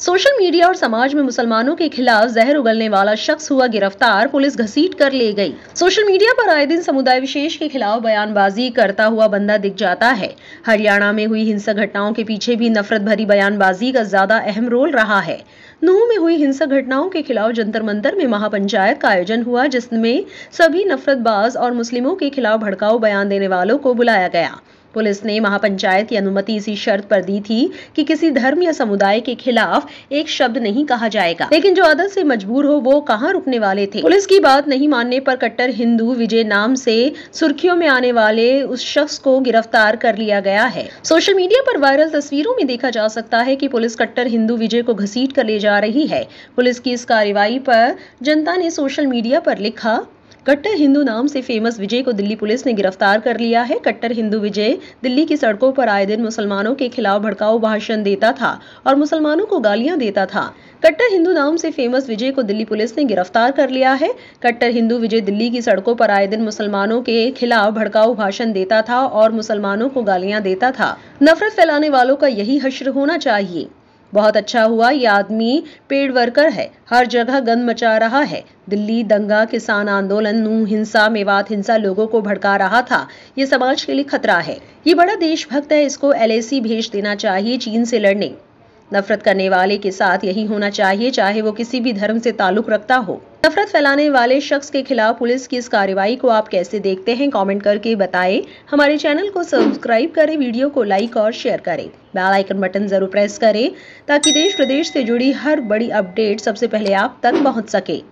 social media और समाज में मुसलमानों के खिलाफ जहर उगलने वाला शख्स हुआ गिरफ्तार पुलिस घसीट कर ले गई सोशल मीडिया पर आए दिन समुदाय विशेष के खिलाफ बयानबाजी करता हुआ बंदा दिख जाता है हरियाणा में हुई हिंसक घटनाओं के पीछे भी नफरत भरी बयानबाजी का ज्यादा अहम रोल रहा है नूह में हुई हिंसक घटनाओं के खिलाफ जंतर मंतर में महापंचायत का आयोजन हुआ जिसमें सभी नफरतबाज और मुस्लिमों के खिलाफ भड़काऊ बयान देने वालों को बुलाया गया पुलिस ने महापंचायत की अनुमति इसी शर्त पर दी थी कि किसी धर्म या समुदाय के खिलाफ एक शब्द नहीं कहा जाएगा लेकिन जो आदत से मजबूर हो वो कहाँ रुकने वाले थे पुलिस की बात नहीं मानने पर कट्टर हिंदू विजय नाम से सुर्खियों में आने वाले उस शख्स को गिरफ्तार कर लिया गया है सोशल मीडिया पर वायरल तस्वीरों में देखा जा सकता है की पुलिस कट्टर हिंदू विजय को घसीट कर ले जा रही है पुलिस की इस कार्रवाई पर जनता ने सोशल मीडिया पर लिखा कट्टर हिंदू नाम से फेमस विजय को दिल्ली पुलिस ने गिरफ्तार कर लिया है कट्टर हिंदू विजय दिल्ली की सड़कों पर आए दिन मुसलमानों के खिलाफ भड़काऊ भाषण देता था और मुसलमानों को गालियां देता था कट्टर हिंदू नाम से फेमस विजय को दिल्ली पुलिस ने गिरफ्तार कर लिया है कट्टर हिंदू विजय दिल्ली की सड़कों पर आए दिन मुसलमानों के खिलाफ भड़काऊ भाषण देता था और मुसलमानों को गालियां देता था नफरत फैलाने वालों का यही हश्र होना चाहिए बहुत अच्छा हुआ ये आदमी पेड वर्कर है हर जगह गंद मचा रहा है दिल्ली दंगा किसान आंदोलन नू हिंसा मेवात हिंसा लोगों को भड़का रहा था ये समाज के लिए खतरा है ये बड़ा देशभक्त है इसको एल भेज देना चाहिए चीन से लड़ने नफरत करने वाले के साथ यही होना चाहिए चाहे वो किसी भी धर्म से ताल्लुक रखता हो नफरत फैलाने वाले शख्स के खिलाफ पुलिस की इस कार्रवाई को आप कैसे देखते हैं कमेंट करके बताएं हमारे चैनल को सब्सक्राइब करें वीडियो को लाइक और शेयर करें बेल आइकन बटन जरूर प्रेस करें ताकि देश प्रदेश से जुड़ी हर बड़ी अपडेट सबसे पहले आप तक पहुंच सके